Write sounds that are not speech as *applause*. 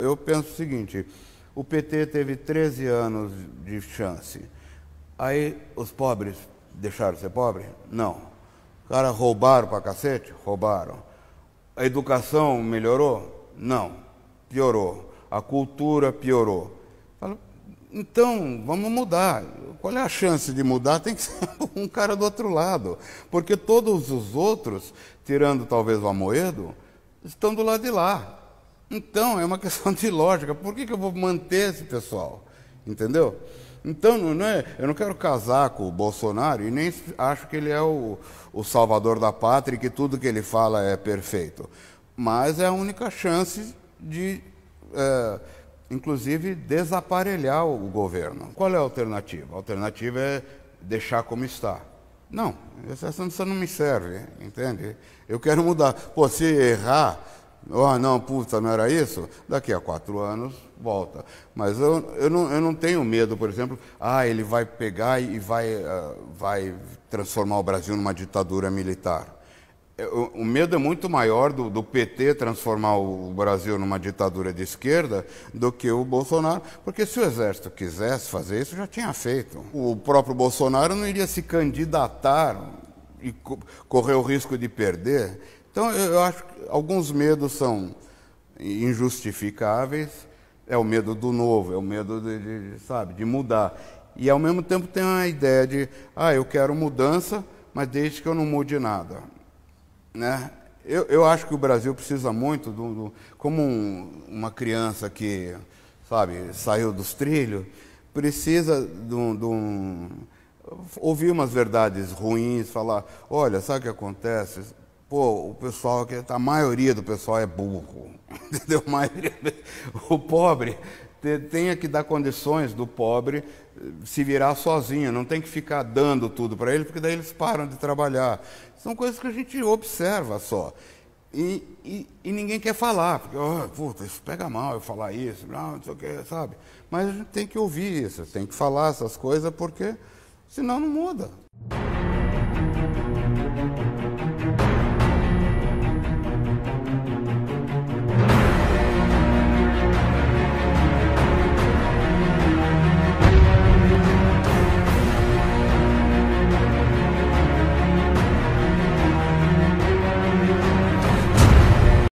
Eu penso o seguinte: o PT teve 13 anos de chance. Aí os pobres deixaram de ser pobres? Não. Os caras roubaram pra cacete? Roubaram. A educação melhorou? Não. Piorou. A cultura piorou. Então, vamos mudar. Qual é a chance de mudar? Tem que ser *laughs* um cara do outro lado. Porque todos os outros, tirando talvez o Amoedo, estão do lado de lá. Então, é uma questão de lógica. Por que, que eu vou manter esse pessoal? Entendeu? Então, não é, eu não quero casar com o Bolsonaro e nem acho que ele é o, o salvador da pátria e que tudo que ele fala é perfeito. Mas é a única chance de, é, inclusive, desaparelhar o governo. Qual é a alternativa? A alternativa é deixar como está. Não, essa sanção não me serve, entende? Eu quero mudar. Pô, se errar, Oh, não, puta, não era isso? Daqui a quatro anos, volta. Mas eu, eu, não, eu não tenho medo, por exemplo, ah, ele vai pegar e vai, uh, vai transformar o Brasil numa ditadura militar. o medo é muito maior do, do, PT transformar o Brasil numa ditadura de esquerda do que o Bolsonaro, porque se o Exército quisesse fazer isso, já tinha feito. O próprio Bolsonaro não iria se candidatar e co correr o risco de perder então, eu acho que alguns medos são injustificáveis, é o medo do novo, é o medo de, de sabe, de mudar. E ao mesmo tempo tem a ideia de, ah, eu quero mudança, mas desde que eu não mude nada. Né? Eu, eu acho que o Brasil precisa muito, do, do como um, uma criança que, sabe, saiu dos trilhos, precisa de um, de um ouvir umas verdades ruins, falar, olha, sabe o que acontece? Pô, o pessoal, tá, a maioria do pessoal é burro, *laughs* entendeu? Maioria, o pobre tenha que dar condições do pobre eh, se virar sozinho, não tem que ficar dando tudo para ele, porque daí eles param de trabalhar. São coisas que a gente observa só. E, e, e ninguém quer falar, porque, oh, puta, isso pega mal eu falar isso, não, não sei o que, sabe? Mas a gente tem que ouvir isso, tem que falar essas coisas, porque senão não muda.